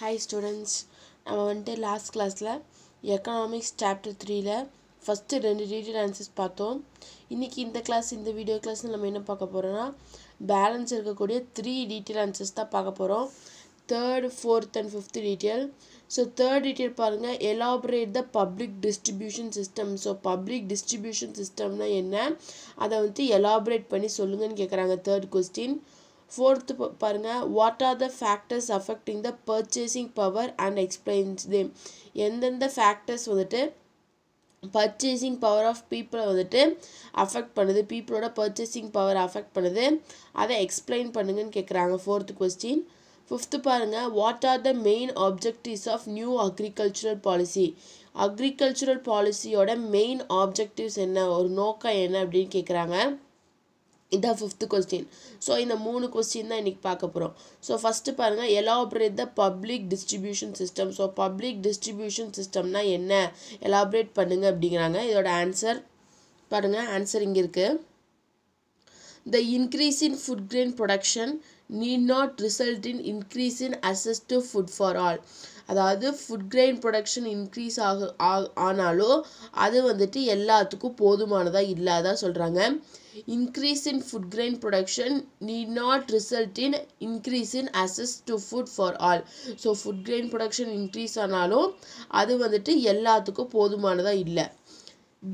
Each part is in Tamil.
ஹாய் ஸ்டூடெண்ட்ஸ் நம்ம வந்துட்டு லாஸ்ட் கிளாஸில் எக்கனாமிக்ஸ் சாப்டர் த்ரீயில் ஃபஸ்ட்டு ரெண்டு டீட்டெயில் ஆன்சர்ஸ் பார்த்தோம் இன்றைக்கி இந்த கிளாஸ் இந்த வீடியோ கிளாஸ் நம்ம என்ன பார்க்க போகிறோன்னா பேலன்ஸ் இருக்கக்கூடிய த்ரீ டீட்டெயில் ஆன்சர்ஸ் தான் பார்க்க போகிறோம் third fourth and fifth detail so third detail பாருங்கள் elaborate the public distribution system so public distribution சிஸ்டம்னா என்ன அதை வந்துட்டு எலாபரேட் பண்ணி சொல்லுங்கன்னு கேட்குறாங்க தேர்ட் கொஸ்டின் ஃபோர்த்து பாருங்கள் what are the factors affecting the purchasing power and explains them எந்தெந்த ஃபேக்டர்ஸ் வந்துட்டு பர்ச்சேசிங் பவர் ஆஃப் பீப்புளை வந்துட்டு அஃபெக்ட் பண்ணுது பீப்புளோட பர்ச்சேசிங் பவர் அஃபெக்ட் பண்ணுது அதை எக்ஸ்பிளைன் பண்ணுங்கன்னு கேட்குறாங்க ஃபோர்த்து கொஸ்டின் ஃபிஃப்த்து பாருங்கள் what are the main objectives of new agricultural policy agricultural பாலிசியோட மெயின் ஆப்ஜெக்டிவ்ஸ் என்ன ஒரு நோக்கம் என்ன அப்படின்னு கேட்குறாங்க இதான் ஃபிஃப்த்து கொஸ்டின் ஸோ இந்த மூணு கொஸ்டின் தான் இன்றைக்கி பார்க்க போகிறோம் ஸோ ஃபஸ்ட்டு பாருங்கள் elaborate the public distribution system so public distribution சிஸ்டம்னா என்ன எலாபரேட் பண்ணுங்கள் அப்படிங்கிறாங்க இதோட ஆன்சர் பாருங்கள் ஆன்சர் இங்கே இருக்குது the increase in food grain production need not result in increase in access to food for all அதாவது ஃபுட் கிரெயின் ப்ரொடக்ஷன் இன்க்ரீஸ் ஆக ஆனாலும் அது வந்துட்டு எல்லாத்துக்கும் போதுமானதாக இல்லாதான் சொல்கிறாங்க increase in food grain production need not result in increase in access to food for all so food grain production increase ஆனாலும் அது வந்துட்டு எல்லாத்துக்கும் போதுமானதாக இல்லை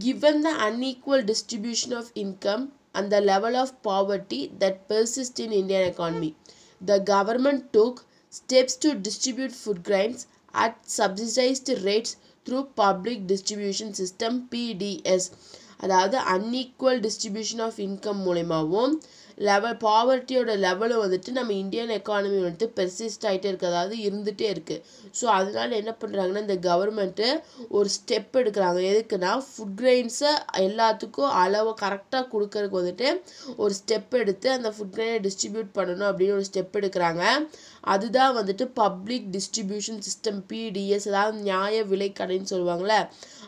given the unequal distribution of income and the level of poverty that persist in Indian economy the government took steps to distribute food grains at subsidized rates through public distribution system PDS அதாவது unequal distribution of income மூலிமாவும் லெவல் பாவர்ட்டியோட லெவலும் வந்துட்டு நம்ம இந்தியன் எக்கானமி வந்துட்டு பெர்சிஸ்ட் ஆகிட்டே இருக்க அதாவது இருந்துகிட்டே இருக்குது ஸோ அதனால் என்ன பண்ணுறாங்கன்னா இந்த கவர்மெண்ட்டு ஒரு ஸ்டெப் எடுக்கிறாங்க எதுக்குன்னா ஃபுட் கிரெயின்ஸை எல்லாத்துக்கும் அளவை கரெக்டாக கொடுக்கறதுக்கு வந்துட்டு ஒரு ஸ்டெப் எடுத்து அந்த ஃபுட் கிரெயினை டிஸ்ட்ரிபியூட் பண்ணணும் அப்படின்னு ஒரு ஸ்டெப் எடுக்கிறாங்க அதுதான் வந்துட்டு பப்ளிக் டிஸ்ட்ரிபியூஷன் சிஸ்டம் பிடிஎஸ் அதாவது நியாய விலை கடைன்னு சொல்லுவாங்கள்ல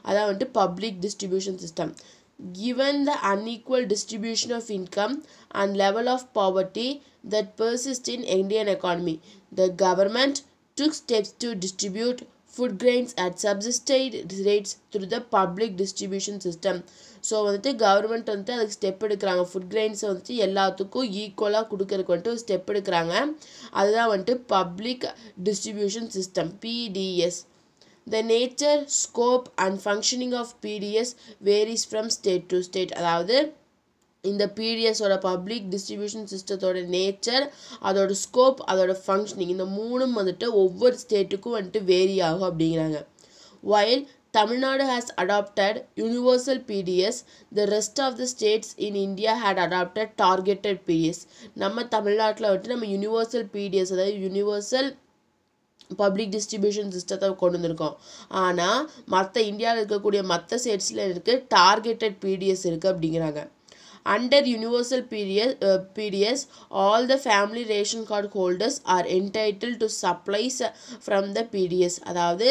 அதான் வந்துட்டு public distribution system given the unequal distribution of income and level of poverty that persist in Indian economy. The government took steps to distribute food grains at subsidized rates through the public distribution system so வந்துட்டு கவர்மெண்ட் வந்துட்டு அதுக்கு ஸ்டெப் எடுக்கிறாங்க ஃபுட் கிரெயின்ஸை வந்துட்டு எல்லாத்துக்கும் ஈக்குவலாக கொடுக்கறதுக்கு வந்துட்டு ஸ்டெப் எடுக்கிறாங்க அதுதான் வந்துட்டு public distribution system PDS The nature, scope and functioning of PDS varies from state to state அதாவது இந்த பிடிஎஸோட பப்ளிக் டிஸ்ட்ரிபியூஷன் சிஸ்டத்தோட நேச்சர் அதோட ஸ்கோப் அதோட ஃபங்க்ஷனிங் இந்த மூணும் வந்துட்டு ஒவ்வொரு ஸ்டேட்டுக்கும் வந்துட்டு வேரி ஆகும் அப்படிங்கிறாங்க வயல் Tamil has adopted universal PDS. The rest of the states in India had adopted targeted PDS. நம்ம தமிழ்நாட்டில் வந்துட்டு நம்ம யூனிவர்சல் பிடிஎஸ் அதாவது யூனிவர்சல் பப்ளிக் டிஸ்ட்ரிபியூஷன் சிஸ்டத்தை கொண்டு வந்திருக்கோம் ஆனால் மற்ற இந்தியாவில் இருக்கக்கூடிய மற்ற ஸ்டேட்ஸில் இருக்குது டார்கெட்டட் பிடிஎஸ் இருக்குது அப்படிங்கிறாங்க Under universal period, uh, periods, all the family ration card holders are entitled to supplies from the PDS. அதாவது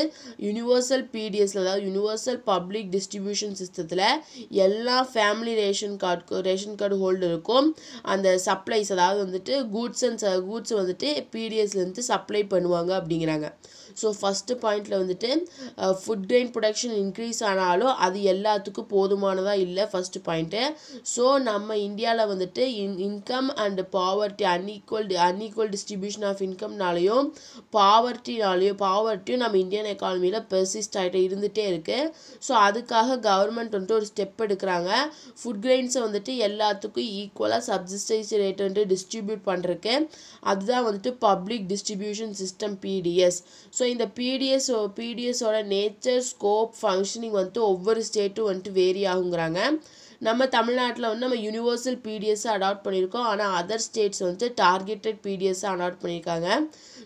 universal pds அதாவது யூனிவர்சல் பப்ளிக் டிஸ்ட்ரிபியூஷன் சிஸ்டத்தில் எல்லா family ration card ration card holderக்கும் அந்த supplies அதாவது வந்துட்டு கூட்ஸ் அண்ட் கூட்ஸ் வந்துட்டு பிடிஎஸ்லேருந்து சப்ளை பண்ணுவாங்க அப்படிங்கிறாங்க ஸோ ஃபஸ்ட்டு பாயிண்டில் வந்துட்டு ஃபுட் கெயின் ப்ரொடக்ஷன் இன்க்ரீஸ் ஆனாலும் அது எல்லாத்துக்கும் போதுமானதாக இல்லை ஃபஸ்ட்டு பாயிண்ட்டு ஸோ நம்ம இந்தியாவில் வந்துட்டு in income and poverty unequal unequal distribution of இன்கம்னாலையும் பாவர்ட்டினாலையும் பாவர்ட்டியும் நம்ம இந்தியன் எக்கானமியில் பெர்சிஸ்ட் ஆகிட்டு இருந்துகிட்டே இருக்குது ஸோ அதுக்காக கவர்மெண்ட் வந்துட்டு ஒரு ஸ்டெப் எடுக்கிறாங்க ஃபுட் கிரெயின்ஸை வந்துட்டு எல்லாத்துக்கும் ஈக்குவலாக சப்சிடைஸ் ரேட் வந்துட்டு டிஸ்ட்ரிபியூட் பண்ணுறக்கு அதுதான் வந்துட்டு public distribution system PDS so so இந்த பிடிஎஸ் பிடிஎஸோட நேச்சர் ஸ்கோப் ஃபங்க்ஷனிங் வந்துட்டு ஒவ்வொரு ஸ்டேட்டும் வந்துட்டு வேரி ஆகுங்கிறாங்க நம்ம தமிழ்நாட்டில் வந்து நம்ம யூனிவர்சல் பிடிஎஸ்ஸை அடாப்ட் பண்ணியிருக்கோம் ஆனால் அதர் ஸ்டேட்ஸ் வந்துட்டு டார்கெட்டட் பிடிஎஸ்ஸை அடாப்ட் பண்ணியிருக்காங்க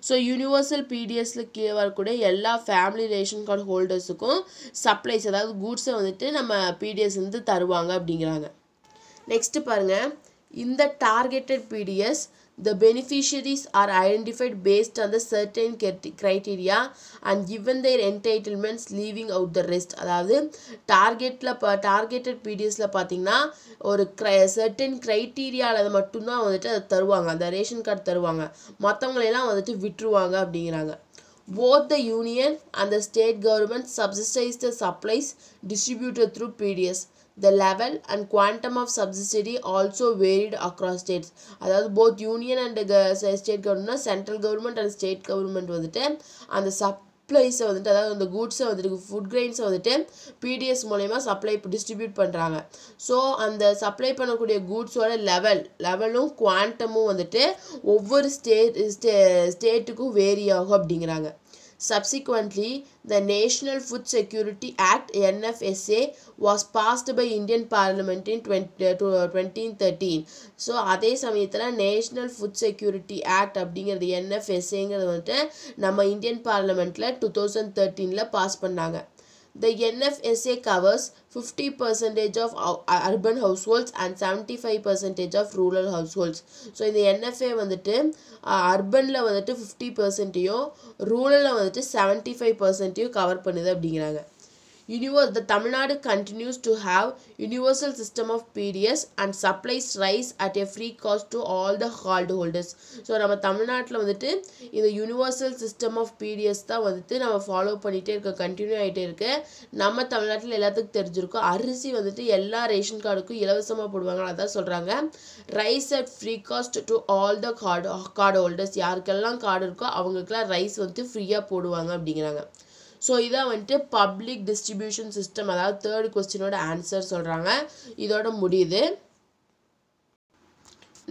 ஸோ யூனிவர்சல் பிடிஎஸ்ல கீழே வரக்கூடிய எல்லா ஃபேமிலி ரேஷன் கார்டு ஹோல்டர்ஸுக்கும் சப்ளைஸ் அதாவது கூட்ஸை வந்துட்டு நம்ம பிடிஎஸ் வந்து தருவாங்க அப்படிங்கிறாங்க நெக்ஸ்ட்டு பாருங்கள் In the targeted PDS, the beneficiaries are identified based on the certain criteria and given their entitlements leaving out the rest அதாவது டார்கெட்டில் இப்போ டார்கெட்டட் பிடிஎஸில் பார்த்தீங்கன்னா ஒரு க்ரை சர்டன் க்ரைட்டீரியாவில் மட்டும்தான் வந்துட்டு அதை தருவாங்க அந்த ரேஷன் கார்டு தருவாங்க மற்றவங்களெல்லாம் வந்துட்டு விட்டுருவாங்க அப்படிங்கிறாங்க both the union and the state government subsidize the supplies distributed through PDS. The level and quantum of subsidy also varied across states அதாவது போத் யூனியன் அண்டு க ஸ்டேட் கவர்மெண்ட்னா central government and state government வந்துட்டு அந்த சப்ளைஸை வந்துட்டு அதாவது அந்த குட்ஸை வந்துட்டு ஃபுட் கிரெயின்ஸை வந்துட்டு பிடிஎஸ் மூலயமா சப்ளை டிஸ்ட்ரிபியூட் பண்ணுறாங்க ஸோ அந்த சப்ளை பண்ணக்கூடிய குட்ஸோட லெவல் லெவலும் குவாண்டமும் வந்துட்டு ஒவ்வொரு ஸ்டேட் ஸ்டே ஸ்டேட்டுக்கும் வேரி ஆகும் அப்படிங்கிறாங்க Subsequently, the National Food Security Act (NFSA) was passed by Indian Parliament in uh, uh, 20, uh, 2013. So, that is National Food Security Act, the NFSA, we Indian Parliament in 2013 passed. The NFSA covers 50% of uh, urban households and 75% of rural households. So இந்த என்எஃப்ஏ வந்துட்டு அர்பனில் uh, வந்துட்டு ஃபிஃப்டி பர்சன்ட்டையும் ரூரலில் வந்துட்டு செவன்ட்டி ஃபைவ் பர்சன்ட்டையும் கவர் பண்ணுது அப்படிங்கிறாங்க Universe, the Tamil Nadu Nadu continues to have system of of and supplies rice at at free cost to all the the holders so நம்ம தமிழ்நாட்டில் வந்துட்டு இந்த யூனிவர்சல் சிஸ்டம் ஆஃப் பீரியட்ஸ் தான் வந்துட்டு நம்ம ஃபாலோ பண்ணிகிட்டே இருக்க கண்டினியூ ஆகிட்டே இருக்கு நம்ம தமிழ்நாட்டில் எல்லாத்துக்கும் தெரிஞ்சிருக்கும் அரிசி வந்துட்டு எல்லா ரேஷன் கார்டுக்கும் இலவசமாக போடுவாங்க அதான் சொல்கிறாங்க rice at free cost to all the card card holders யாருக்கெல்லாம் கார்டு இருக்கோ அவங்களுக்குலாம் ரைஸ் வந்துட்டு ஃப்ரீயாக போடுவாங்க அப்படிங்கிறாங்க ஸோ இதான் வந்துட்டு பப்ளிக் டிஸ்ட்ரிபியூஷன் சிஸ்டம் அதாவது தேர்ட் கொஸ்டினோட ஆன்சர் சொல்கிறாங்க இதோட முடியுது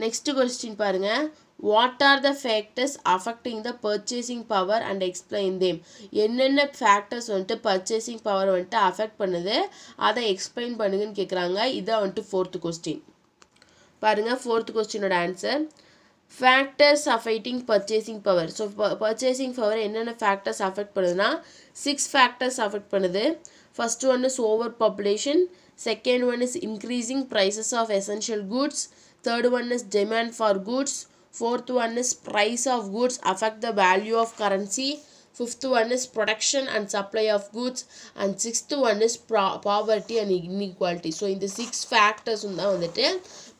நெக்ஸ்ட் கொஸ்டின் பாருங்கள் what are the factors affecting the purchasing power and explain them என்னென்ன ஃபேக்டர்ஸ் வந்துட்டு பர்ச்சேசிங் பவர் வந்துட்டு அஃபெக்ட் பண்ணுது அதை எக்ஸ்பிளைன் பண்ணுங்கன்னு கேட்குறாங்க இதான் வந்துட்டு ஃபோர்த்து கொஸ்டின் பாருங்கள் ஃபோர்த் கொஸ்டினோட answer factors affecting purchasing power so purchasing power என்ன factors affect பண்ணுதுனா 6 factors affect பண்ணுது first one is overpopulation second one is increasing prices of essential goods third one is demand for goods fourth one is price of goods affect the value of currency fifth one is production and supply of goods and sixth one is ப்ரா பாவர்ட்டி அண்ட் இன்இக்வாலிட்டி ஸோ இந்த சிக்ஸ் ஃபேக்டர்ஸும் தான் வந்துட்டு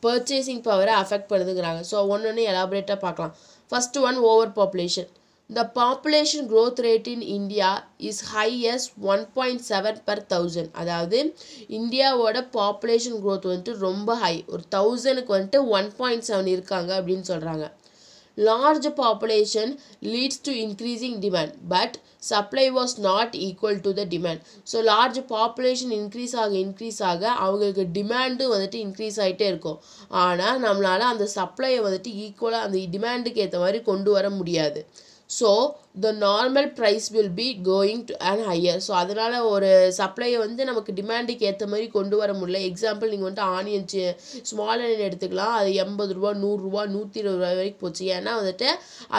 பர்ச்சேசிங் பவரை அஃபெக்ட் பண்ணுதுங்கிறாங்க ஸோ ஒன்று ஒன்று எலாபரேட்டாக பார்க்கலாம் first one over population the population growth rate in India is highest one point seven per thousand அதாவது இந்தியாவோட பாப்புலேஷன் க்ரோத் வந்துட்டு ரொம்ப ஹை ஒரு தௌசண்ட்க்கு வந்துட்டு ஒன் பாயிண்ட் செவன் இருக்காங்க அப்படின்னு சொல்கிறாங்க large population leads to increasing demand but supply was not equal to the demand so large population increase ஆக இன்க்ரீஸ் ஆக அவங்களுக்கு demand வந்துட்டு இன்க்ரீஸ் ஆகிட்டே இருக்கும் ஆனால் நம்மளால் அந்த சப்ளையை வந்துட்டு ஈக்குவலாக அந்த டிமாண்டுக்கு ஏற்ற மாதிரி கொண்டு வர முடியாது so the normal price will be going to and higher so அதனால் ஒரு சப்ளையை வந்து நமக்கு டிமாண்டுக்கு ஏற்ற மாதிரி கொண்டு வர முடியல எக்ஸாம்பிள் நீங்கள் வந்துட்டு ஆனியன் சி ஸ்மால் ஆனியன் எடுத்துக்கலாம் அது எண்பது ரூபா நூறுரூவா நூற்றி இருபது ரூபாய் வரைக்கும் போச்சு ஏன்னா வந்துட்டு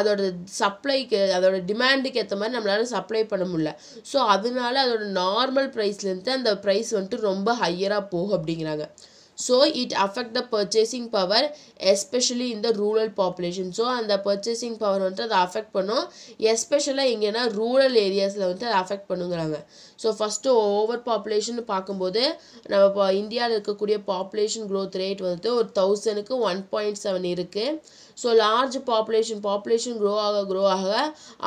அதோட சப்ளைக்கு அதோட டிமாண்டுக்கு ஏற்ற மாதிரி நம்மளால் சப்ளை பண்ண முடியல ஸோ அதனால அதோட நார்மல் ப்ரைஸ்லேருந்து அந்த ப்ரைஸ் வந்துட்டு ரொம்ப ஹையராக போகும் அப்படிங்கிறாங்க so it affect the power power especially இந்த ரூரல் பாப்புலேஷன் ஸோ அந்த பர்ச்சேசிங் பவர் வந்துட்டு அதை அஃபெக்ட் பண்ணும் எஸ்பெஷலாக இங்கேனா ரூரல் ஏரியாஸில் வந்துட்டு அதை அஃபெக்ட் பண்ணுங்கிறாங்க ஸோ ஃபஸ்ட்டு ஓவர் பாப்புலேஷன் பார்க்கும்போது நம்ம இப்போ இந்தியாவில் இருக்கக்கூடிய பாப்புலேஷன் க்ரோத் ரேட் வந்துட்டு ஒரு தௌசண்ட்க்கு ஒன் பாயிண்ட் செவன் இருக்குது so large population population grow ஆக க்ரோ ஆக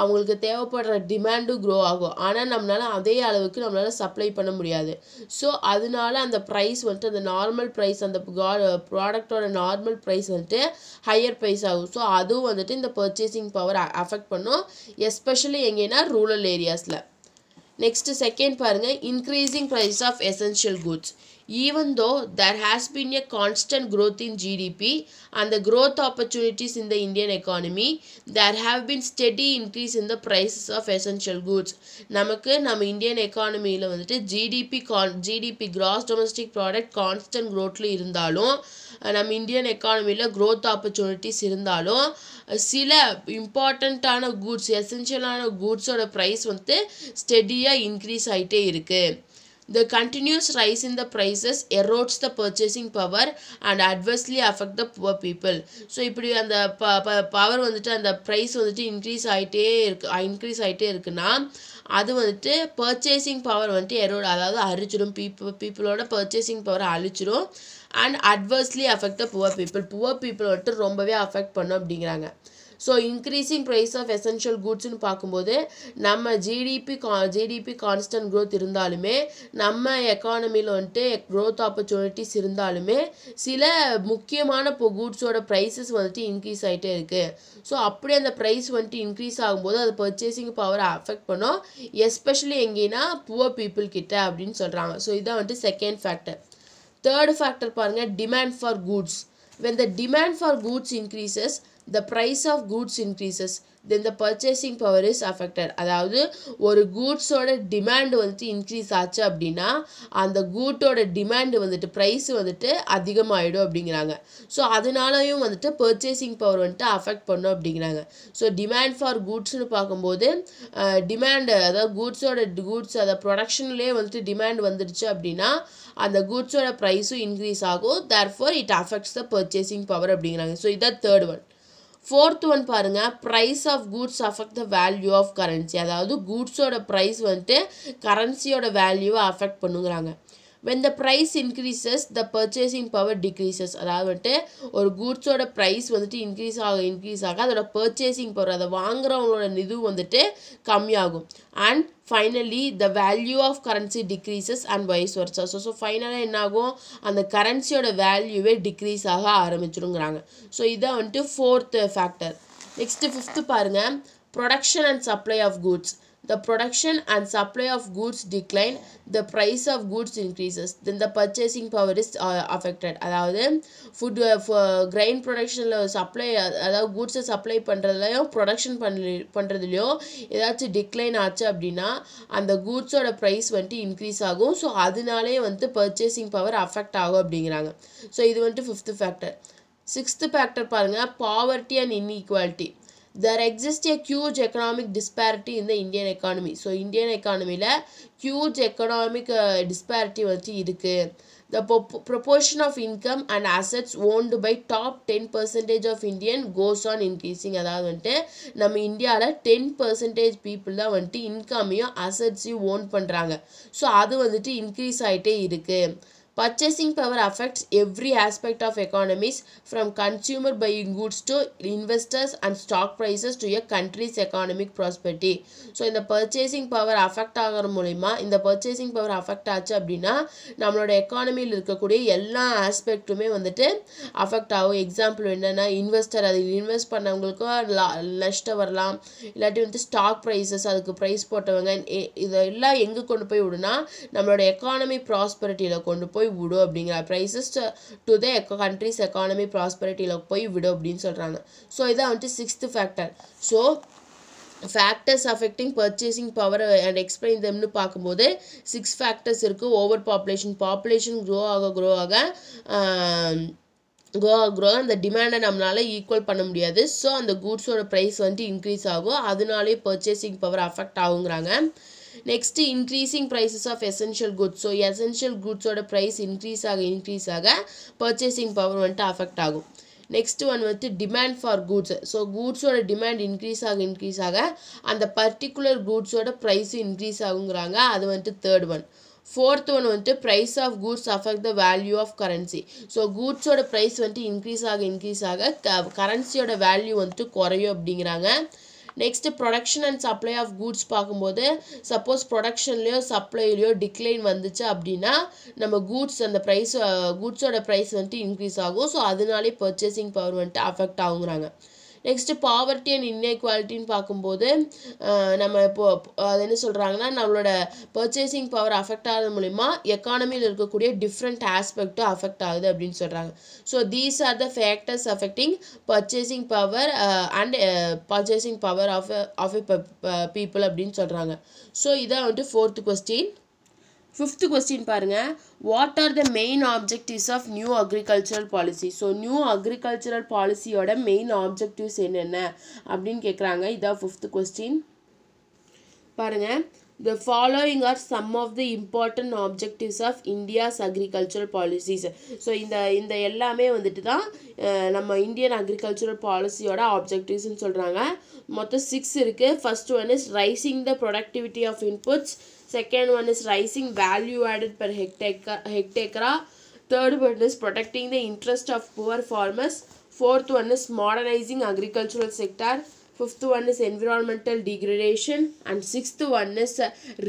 அவங்களுக்கு தேவைப்படுற டிமாண்டும் க்ரோ ஆகும் ஆனால் நம்மளால் அதே அளவுக்கு நம்மளால் சப்ளை பண்ண முடியாது ஸோ அதனால அந்த ப்ரைஸ் வந்துட்டு அந்த நார்மல் ப்ரைஸ் அந்த ப்ராடக்டோட நார்மல் ப்ரைஸ் வந்துட்டு ஹையர் ப்ரைஸ் ஆகும் ஸோ அதுவும் வந்துட்டு இந்த பர்ச்சேசிங் பவர் அஃபெக்ட் பண்ணும் எஸ்பெஷலி எங்கேன்னா ரூரல் ஏரியாஸில் Next, second, increasing price of essential goods. Even though there has been a constant growth in GDP அந்த the growth in the Indian economy there have have steady increase in the prices of essential essential நமக்கு நம்ம இந்தியன் எக்கானமியில் வந்துட்டு ஜிடிபி கான் GDP gross domestic product constant க்ரோத்தில் இருந்தாலும் நம்ம இந்தியன் எக்கானமியில் க்ரோத் ஆப்பர்ச்சுனிட்டிஸ் இருந்தாலும் சில இம்பார்ட்டண்ட்டான கூட்ஸ் எசென்ஷியலான கூட்ஸோட ப்ரைஸ் வந்து ஸ்டெடியாக இன்க்ரீஸ் ஆகிட்டே இருக்குது The continuous rise in the prices erodes the purchasing power and adversely affect the poor people. So இப்படி அந்த பவர் வந்துட்டு அந்த ப்ரைஸ் வந்துட்டு இன்க்ரீஸ் ஆகிட்டே இருக்கு இன்க்ரீஸ் ஆகிட்டே இருக்குன்னா அது வந்துட்டு பர்ச்சேசிங் பவர் வந்துட்டு எரோட் அதாவது அழிச்சிடும் பீப்புள் பீப்புளோட பர்ச்சேசிங் பவர் அழிச்சிடும் and adversely affect the poor people poor people வந்துட்டு ரொம்பவே அஃபெக்ட் பண்ணும் அப்படிங்கிறாங்க so increasing price of essential குட்ஸ்னு பார்க்கும்போது நம்ம ஜிடிபி கா ஜிடிபி கான்ஸ்டன்ட் க்ரோத் இருந்தாலுமே நம்ம எக்கானமியில் வந்துட்டு க்ரோத் ஆப்பர்ச்சுனிட்டிஸ் இருந்தாலுமே சில முக்கியமான இப்போ குட்ஸோட ப்ரைஸஸ் வந்துட்டு இன்க்ரீஸ் ஆகிட்டே இருக்குது ஸோ அப்படியே அந்த ப்ரைஸ் வந்துட்டு இன்க்ரீஸ் ஆகும்போது அது பர்ச்சேசிங் பவரை அஃபெக்ட் பண்ணும் எஸ்பெஷலி எங்கேன்னா புவர் பீப்புள் கிட்ட அப்படின்னு சொல்கிறாங்க ஸோ இதுதான் வந்துட்டு செகண்ட் ஃபேக்டர் தேர்டு ஃபேக்டர் பாருங்கள் demand for goods when the demand for goods increases the price of goods increases then the purchasing power is affected அதாவது ஒரு கூட்ஸோட டிமாண்ட் வந்துட்டு இன்க்ரீஸ் ஆச்சு அப்படின்னா அந்த கூட்டோட டிமாண்டு வந்துட்டு ப்ரைஸ் வந்துட்டு அதிகமாகிடும் அப்படிங்கிறாங்க ஸோ அதனாலையும் வந்துட்டு பர்ச்சேசிங் பவர் வந்துட்டு அஃபெக்ட் பண்ணும் அப்படிங்கிறாங்க ஸோ டிமாண்ட் ஃபார் கூட்ஸ்னு பார்க்கும்போது டிமாண்டு அதாவது கூட்ஸோட கூட்ஸ் அதை ப்ரொடக்ஷன்லேயே வந்துட்டு டிமாண்ட் வந்துடுச்சு அப்படின்னா அந்த கூட்ஸோட ப்ரைஸும் இன்க்ரீஸ் ஆகும் therefore it affects the purchasing power அப்படிங்கிறாங்க ஸோ இதான் தேர்ட் ஒன் ஃபோர்த் ஒன் பாருங்கள் price of goods affect the value of currency அதாவது கூட்ஸோட ப்ரைஸ் வந்துட்டு கரன்சியோட வேல்யூவை அஃபெக்ட் பண்ணுங்கிறாங்க when the price increases the purchasing power decreases அதாவது வந்துட்டு ஒரு கூட்ஸோட ப்ரைஸ் வந்துட்டு இன்க்ரீஸ் ஆக இன்க்ரீஸ் ஆக அதோட பர்ச்சேசிங் பவர் அதை வாங்குறவங்களோட நிதி வந்துட்டு கம்மியாகும் and finally the value of currency decreases and wise versa so so ஃபைனலாக என்னாகும் அந்த கரன்சியோட வேல்யூவே டிக்ரீஸ் ஆக ஆரம்பிச்சிருங்கிறாங்க ஸோ இதான் வந்துட்டு ஃபோர்த்து ஃபேக்டர் நெக்ஸ்ட்டு ஃபிஃப்த்து பாருங்கள் production and supply of goods the production and supply of goods decline the price of goods increases then the purchasing power is uh, affected அதாவது ஃபுட் கிரைன் ப்ரொடக்ஷனில் சப்ளை அதாவது கூட்ஸை சப்ளை பண்ணுறதுலையும் ப்ரொடக்ஷன் பண்ணி பண்ணுறதுலையும் ஏதாச்சும் டிக்ளைன் ஆச்சு அப்படின்னா அந்த கூட்ஸோட ப்ரைஸ் வந்துட்டு இன்க்ரீஸ் ஆகும் ஸோ அதனாலே வந்துட்டு பர்ச்சேசிங் பவர் அஃபெக்ட் ஆகும் அப்படிங்கிறாங்க ஸோ இது வந்துட்டு ஃபிஃப்த்து ஃபேக்டர் சிக்ஸ்த்து ஃபேக்டர் பாருங்கள் poverty and inequality there exist a huge economic disparity இந்த இந்தியன் எக்கானமி ஸோ இந்தியன் எக்கானமியில் ஹியூஜ் எக்கனாமிக் டிஸ்பேரிட்டி வந்து இருக்குது the proportion of income and assets owned by top ten percentage of Indian goes on increasing அதாவது வந்துட்டு நம்ம இந்தியாவில் டென் பர்சன்டேஜ் பீப்புள் தான் வந்துட்டு இன்கமையும் அசட்ஸையும் ஓன் பண்ணுறாங்க ஸோ அது வந்துட்டு இன்க்ரீஸ் ஆகிட்டே இருக்குது purchasing power affects every aspect of economies from consumer buying goods to investors and stock prices to a country's economic prosperity. So இந்த purchasing பவர் அஃபெக்ட் ஆகிற மூலிமா இந்த பர்ச்சேசிங் பவர் அஃபெக்ட் ஆச்சு அப்படின்னா நம்மளோட எக்கானமியில் இருக்கக்கூடிய எல்லா ஆஸ்பெக்ட்டுமே வந்துட்டு அஃபெக்ட் ஆகும் எக்ஸாம்பிள் என்னென்னா இன்வெஸ்டர் அதில் இன்வெஸ்ட் பண்ணவங்களுக்கு நஷ்டம் வரலாம் இல்லாட்டி வந்து ஸ்டாக் ப்ரைஸஸ் அதுக்கு ப்ரைஸ் போட்டவங்க இதெல்லாம் எங்கே கொண்டு போய் விடுனா நம்மளோட எக்கானமி ப்ராஸ்பரிட்டியில் கொண்டு போய் விடும் அப்படிங்கிற prices to the country's economy ப்ராஸ்பரிட்டியில் போய் விடும் அப்படின்னு சொல்கிறாங்க ஸோ இதான் வந்துட்டு sixth factor so factors affecting purchasing power and explain தம்னு பார்க்கும்போது சிக்ஸ் ஃபேக்டர்ஸ் இருக்குது ஓவர் பாப்புலேஷன் பாப்புலேஷன் க்ரோ ஆக க்ரோ ஆக க்ரோ க்ரோ அந்த டிமாண்டை நம்மளால் ஈக்குவல் பண்ண முடியாது ஸோ அந்த கூட்ஸோட ப்ரைஸ் வந்துட்டு இன்க்ரீஸ் ஆகும் அதனாலே பர்ச்சேசிங் பவர் அஃபெக்ட் ஆகுங்கிறாங்க next increasing prices of essential goods so essential குட்ஸோட ப்ரைஸ் இன்க்ரீஸ் ஆக இன்க்ரீஸ் ஆக பர்ச்சேசிங் பவர் வந்துட்டு அஃபெக்ட் ஆகும் நெக்ஸ்ட் ஒன் வந்து டிமாண்ட் ஃபார் கூட்ஸ் ஸோ கூட்ஸோட டிமாண்ட் இன்க்ரீஸ் ஆக இன்க்ரீஸ் ஆக அந்த பர்டிகுலர் கூட்ஸோட ப்ரைஸும் இன்க்ரீஸ் ஆகுங்கிறாங்க அது வந்துட்டு தேர்ட் ஒன் ஃபோர்த் ஒன் வந்துட்டு price of goods affect the value of currency so கூட்ஸோட ப்ரைஸ் வந்துட்டு இன்க்ரீஸ் ஆக இன்க்ரீஸ் ஆக க கரன்சியோட வேல்யூ வந்துட்டு குறையும் அப்படிங்கிறாங்க next production and supply of goods பார்க்கும்போது சப்போஸ் ப்ரொடக்ஷன்லேயோ சப்ளைலையோ டிக்ளைன் வந்துச்சு அப்படின்னா நம்ம கூட்ஸ் அந்த ப்ரைஸ் கூட்ஸோட ப்ரைஸ் வந்துட்டு இன்க்ரீஸ் ஆகும் ஸோ அதனாலே பர்ச்சேசிங் பவர் வந்துட்டு அஃபெக்ட் ஆகுங்கிறாங்க நெக்ஸ்ட்டு பாவர்ட்டி அண்ட் இன்இக்வாலிட்டின்னு பார்க்கும்போது நம்ம இப்போ அது என்ன சொல்கிறாங்கன்னா நம்மளோட பர்ச்சேசிங் பவர் அஃபெக்ட் ஆகிறது மூலிமா எக்கானமியில் இருக்கக்கூடிய டிஃப்ரெண்ட் ஆஸ்பெக்ட்டும் அஃபெக்ட் ஆகுது அப்படின்னு சொல்கிறாங்க so these are the factors affecting purchasing power and purchasing power of of a people அப்படின்னு சொல்கிறாங்க ஸோ இதான் வந்துட்டு ஃபோர்த்து கொஸ்டின் ஃபிஃப்த்து கொஸ்டின் பாருங்கள் what are the main objectives of new agricultural policy so new agricultural பாலிசியோட மெயின் ஆப்ஜெக்டிவ்ஸ் என்னென்ன அப்படின்னு கேட்குறாங்க இதான் ஃபிஃப்த்து கொஸ்டின் பாருங்கள் The following are some of the important objectives of India's agricultural policies. So இந்த இந்த எல்லாமே வந்துட்டு தான் நம்ம இந்தியன் அக்ரிகல்ச்சரல் பாலிசியோட ஆப்ஜெக்டிவ்ஸ்னு சொல்கிறாங்க மொத்தம் சிக்ஸ் இருக்குது first one is rising the productivity of inputs second one is rising value added per hectare hectare third one is protecting the interest of poor farmers fourth one is modernising agricultural sector fifth one is environmental degradation and sixth one is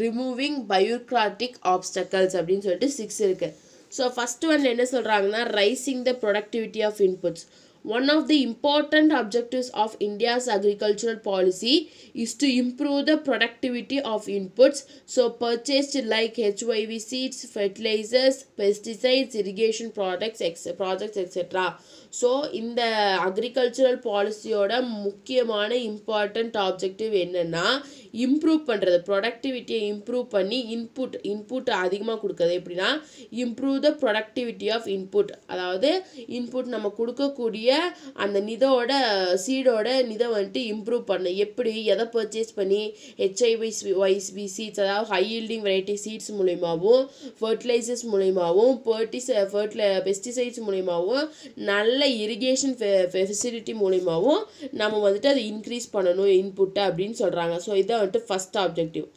removing bureaucratic obstacles அப்படின்னு சொல்லிட்டு சிக்ஸ் இருக்குது ஸோ ஃபஸ்ட் ஒன் என்ன சொல்கிறாங்கன்னா rising the productivity of inputs One of the important objectives of India's agricultural policy is to improve the productivity of inputs so purchased like HYV seeds, fertilizers, pesticides, irrigation products, etc. projects, etc. So இந்த அக்ரிகல்ச்சரல் பாலிசியோட முக்கியமான இம்பார்ட்டண்ட் ஆப்ஜெக்டிவ் என்னென்னா இம்ப்ரூவ் பண்ணுறது ப்ரொடக்டிவிட்டியை இம்ப்ரூவ் பண்ணி இன்புட் இன்புட் அதிகமாக கொடுக்குறது எப்படின்னா improve the productivity of input அதாவது இன்புட் நம்ம கொடுக்கக்கூடிய அந்த நிதோட சீடோட நிதை வந்துட்டு இம்ப்ரூவ் பண்ணும் எப்படி எதை பர்ச்சேஸ் பண்ணி ஹெச்ஐவி பி சீட்ஸ் அதாவது ஹை ஹீல்டிங் வெரைட்டி சீட்ஸ் மூலியமாகவும் ஃபர்டிலைசர்ஸ் மூலியமாகவும் பெர்டிஸ் ஃபர்டில பெஸ்டிசைட்ஸ் மூலியமாகவும் நல்ல இரிகேஷன் ஃபெசிலிட்டி மூலயமாவும் நம்ம வந்துட்டு அதை இன்க்ரீஸ் பண்ணணும் இன்புட்டை அப்படின்னு சொல்கிறாங்க ஸோ இதான் வந்துட்டு ஃபஸ்ட் ஆப்ஜெக்டிவ்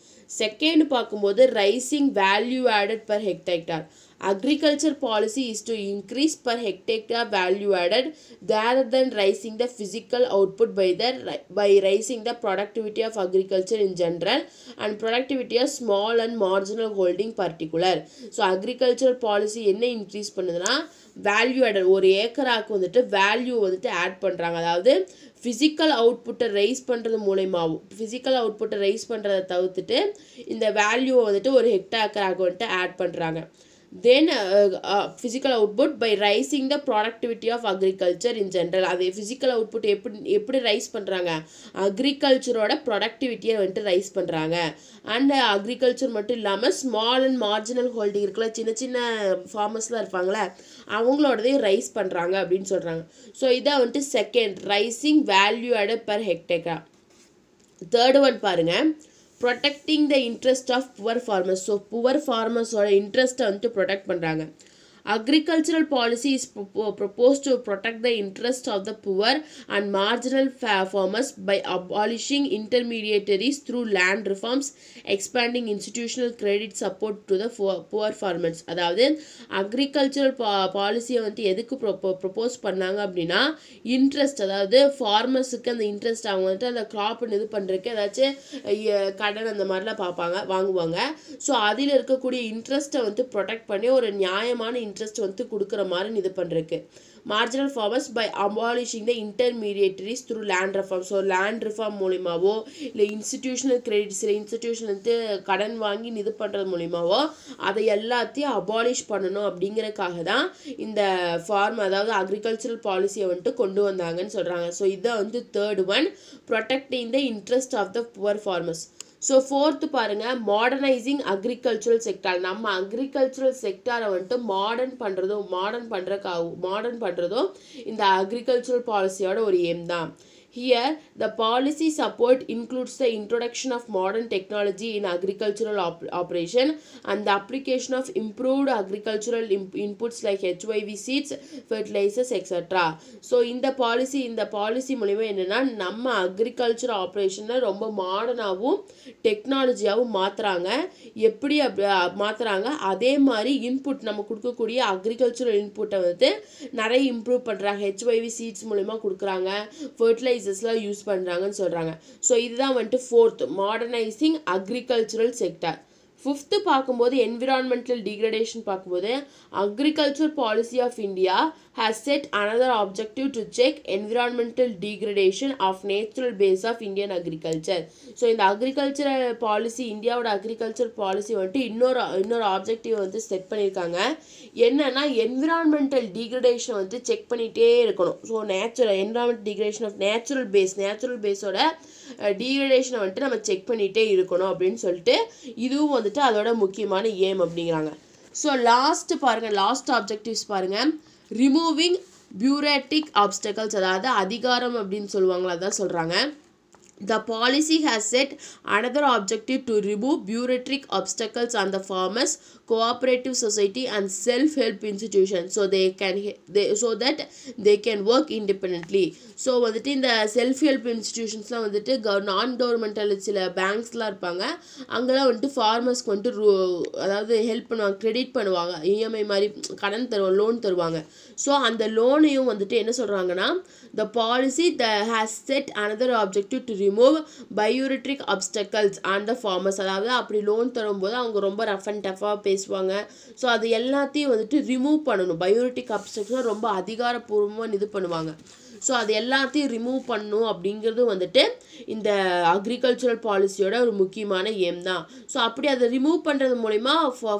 செகண்ட் பார்க்கும்போது rising value added per hectare Agriculture policy is to increase per hectare value added rather than raising the physical output by, the, by raising the productivity of agriculture in general and productivity of small and marginal holding particular. So agriculture policy என்ன இன்க்ரீஸ் பண்ணுதுன்னா வேல்யூ ஆடட் ஒரு ஏக்கராக்கு வந்துட்டு வேல்யூ வந்துட்டு ஆட் பண்ணுறாங்க அதாவது ஃபிசிக்கல் அவுட்புட்டை ரைஸ் பண்ணுறது மூலயமாவும் ஃபிசிக்கல் அவுட்புட்டை ரைஸ் பண்ணுறதை தவிர்த்துட்டு இந்த வேல்யூவை வந்துட்டு ஒரு ஹெக்டாக்கராக வந்துட்டு ஆட் பண்ணுறாங்க then physical output by output the productivity of agriculture in general அது ஃபிசிக்கல் அவுட்புட் எப்படி எப்படி ரைஸ் பண்ணுறாங்க அக்ரிகல்ச்சரோட ப்ரொடக்டிவிட்டியை வந்துட்டு ரைஸ் பண்ணுறாங்க அண்ட் அக்ரிகல்ச்சர் மட்டும் இல்லாமல் ஸ்மால் அண்ட் மார்ஜினல் ஹோல்டிங் இருக்குல்ல சின்ன சின்ன ஃபார்மர்ஸ்லாம் இருப்பாங்களே அவங்களோடதையும் ரைஸ் பண்ணுறாங்க அப்படின்னு சொல்கிறாங்க ஸோ இதை வந்துட்டு second rising value added per hectare third one பாருங்கள் protecting the interest of poor farmers so poor ஃபார்மர்ஸோட இன்ட்ரெஸ்ட்டை வந்துட்டு ப்ரொடெக்ட் பண்ணுறாங்க Agricultural policy is pro proposed to protect the interests of the poor and marginal farmers by abolishing intermediaries through land reforms, expanding institutional credit support to the poor farmers. அதாவது அக்ரிகல்ச்சரல் பா பாலிசியை வந்து எதுக்கு ப்ரொப்போ ப்ரொப்போஸ் பண்ணாங்க அப்படின்னா இன்ட்ரெஸ்ட் அதாவது ஃபார்மர்ஸுக்கு அந்த இன்ட்ரெஸ்ட் அவங்க வந்துட்டு அந்த க்ராப்னு இது பண்ணுறதுக்கு ஏதாச்சும் கடன் அந்த மாதிரிலாம் பார்ப்பாங்க வாங்குவாங்க ஸோ அதில் இருக்கக்கூடிய இன்ட்ரெஸ்ட்டை வந்து ப்ரொடெக்ட் பண்ணி ஒரு நியாயமான இன்ட்ரெஸ்ட் வந்து கொடுக்குற மாதிரி இது பண்ணுறக்கு marginal farmers by abolishing the intermediaries through land reform so land reform மூலிமாவோ இல்லை இன்ஸ்டிடியூஷனல் கிரெடிட்ஸ் இல்லை இன்ஸ்டிடியூஷன்லேருந்து கடன் வாங்கி இது பண்ணுறது மூலிமாவோ அதை எல்லாத்தையும் அபாலிஷ் பண்ணணும் அப்படிங்கிறக்காக தான் இந்த ஃபார்ம் அதாவது அக்ரிகல்ச்சரல் பாலிசியை வந்துட்டு கொண்டு வந்தாங்கன்னு சொல்கிறாங்க ஸோ இதை வந்து third one protecting the interest of the poor farmers so fourth பாருங்கள் மாடர்னைசிங் அக்ரிகல்ச்சுரல் செக்டார் நம்ம அக்ரிகல்ச்சுரல் செக்டாரை வந்துட்டு மாடர்ன் பண்ணுறதும் மாடர்ன் பண்ணுற மாடர்ன் பண்ணுறதும் இந்த அக்ரிகல்ச்சுரல் பாலிசியோட ஒரு எம் தான் Here, the policy support includes the introduction of modern technology in agricultural op operation and the application of improved agricultural imp inputs like HYV seeds, fertilizers, etc. So இந்த பாலிசி இந்த பாலிசி மூலிமா என்னென்னா நம்ம அக்ரிகல்ச்சர் ஆப்ரேஷனை ரொம்ப மாடர்னாகவும் டெக்னாலஜியாகவும் மாற்றுறாங்க எப்படி அப் மாற்றுறாங்க அதே மாதிரி இன்புட் நம்ம கொடுக்கக்கூடிய அக்ரிகல்ச்சரல் இன்புட்டை வந்து நிறைய இம்ப்ரூவ் பண்ணுறாங்க ஹெச்ஒய்வி சீட்ஸ் மூலிமா கொடுக்குறாங்க ஃபர்டிலைசர் ஃபெர்டிலைசர்ஸ்லாம் யூஸ் பண்ணுறாங்கன்னு சொல்கிறாங்க ஸோ இதுதான் வந்துட்டு fourth modernising agricultural sector fifth பார்க்கும்போது என்விரான்மெண்டல் டிகிரடேஷன் பார்க்கும்போது agriculture policy of India has set another objective to check environmental degradation of natural base of Indian agriculture. So இந்த அக்ரிகல்ச்சர் பாலிசி இந்தியாவோட அக்ரிகல்ச்சர் பாலிசி வந்துட்டு இன்னொரு இன்னொரு ஆப்ஜெக்டிவ் வந்து செட் பண்ணியிருக்காங்க என்னென்னா என்விரான்மெண்டல் டீக்ரடேஷன் வந்து செக் பண்ணிகிட்டே இருக்கணும் so natural environment degradation of natural base natural பேஸோட டீக்ரடேஷனை வந்துட்டு நம்ம செக் பண்ணிகிட்டே இருக்கணும் அப்படின்னு சொல்லிட்டு இதுவும் வந்துட்டு அதோட முக்கியமான ஏம் அப்படிங்கிறாங்க ஸோ லாஸ்ட்டு பாருங்கள் லாஸ்ட் ஆப்ஜெக்டிவ்ஸ் பாருங்கள் ரிமூவிங் பியூரேட்டிக் ஆப்ஸ்டக்கல்ஸ் அதாவது அதிகாரம் அப்படின்னு சொல்லுவாங்களா அதான் சொல்கிறாங்க The policy has set another objective to remove bureaucratic obstacles on the farmers, cooperative society and self-help institutions so they can they, so that they can work independently. So வந்துட்டு இந்த செல்ஃப் ஹெல்ப் இன்ஸ்டிடியூஷன்ஸ்லாம் non-governmental நான் கவர்மெண்டல் சில பேங்க்ஸ்லாம் இருப்பாங்க அங்கெல்லாம் வந்துட்டு ஃபார்மர்ஸ்க்கு வந்துட்டு ரூ அதாவது ஹெல்ப் பண்ணுவாங்க க்ரெடிட் பண்ணுவாங்க இஎம்ஐ மாதிரி கடன் தருவாங்க லோன் தருவாங்க ஸோ அந்த லோனையும் வந்துட்டு என்ன சொல்கிறாங்கன்னா the policy the has set another objective to remove bureaucratic obstacles and the farmers அதாவது அப்படி லோன் தரும்போது அவங்க ரொம்ப ரஃப் அண்ட் டஃபாக பேசுவாங்க ஸோ அது எல்லாத்தையும் வந்துட்டு ரிமூவ் பண்ணணும் பயோரிட்டிக் அப்டக்கல்ஸை ரொம்ப அதிகாரப்பூர்வமாக இது பண்ணுவாங்க ஸோ அது எல்லாத்தையும் ரிமூவ் பண்ணும் அப்படிங்கிறது வந்துட்டு இந்த அக்ரிகல்ச்சரல் பாலிசியோட ஒரு முக்கியமான எம் தான் ஸோ அப்படி அதை ரிமூவ் பண்ணுறது மூலிமா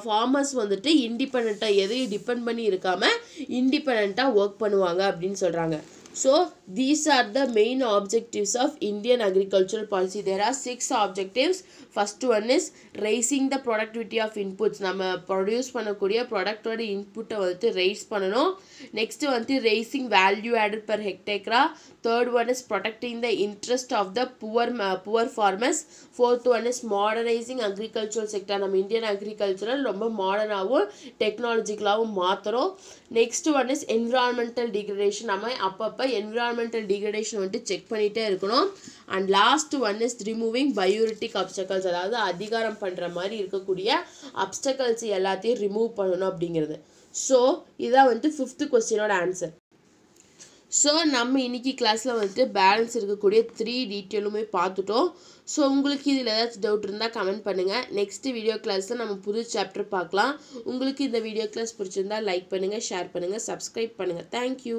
ஃபார்மர்ஸ் வந்துட்டு இண்டிபெண்ட்டாக எதையும் டிபெண்ட் பண்ணி இருக்காமல் இண்டிபெண்ட்டாக ஒர்க் பண்ணுவாங்க அப்படின்னு சொல்கிறாங்க so These are the main objectives of Indian agricultural policy. There are six objectives. First one is rising the productivity of inputs நம்ம ப்ரொடியூஸ் பண்ணக்கூடிய ப்ராடக்டோட இன்புட்டை வந்துட்டு ரைஸ் பண்ணணும் நெக்ஸ்ட்டு வந்துட்டு rising value added per hectare third one is protecting the interest of the poor poor farmers fourth one is modernising agricultural sector நம்ம இந்தியன் அக்ரிகல்ச்சரல் ரொம்ப மாடர்னாகவும் டெக்னாலஜிக்கலாகவும் மாற்றுறோம் next one is environmental degradation நம்ம அப்பப்போ என்விரான்மெண்ட் என்விரான்மெண்டல் டிகிரேடேஷன் வந்துட்டு செக் பண்ணிகிட்டே இருக்கணும் and last one is removing பயோரிட்டிக் obstacles அதாவது அதிகாரம் பண்ணுற மாதிரி இருக்கக்கூடிய அப்டக்கல்ஸ் எல்லாத்தையும் ரிமூவ் பண்ணணும் அப்படிங்கிறது ஸோ இதான் வந்துட்டு ஃபிஃப்த்து கொஸ்டினோட ஆன்சர் ஸோ நம்ம இன்றைக்கி கிளாஸில் வந்துட்டு பேலன்ஸ் இருக்கக்கூடிய த்ரீ டீட்டெயிலுமே பார்த்துட்டோம் ஸோ உங்களுக்கு இதில் ஏதாச்சும் டவுட் இருந்தால் கமெண்ட் பண்ணுங்கள் நெக்ஸ்ட் வீடியோ கிளாஸில் நம்ம புது சாப்டர் பார்க்கலாம் உங்களுக்கு இந்த வீடியோ கிளாஸ் பிடிச்சிருந்தா லைக் பண்ணுங்கள் ஷேர் பண்ணுங்கள் சப்ஸ்கிரைப் பண்ணுங்கள் தேங்க்யூ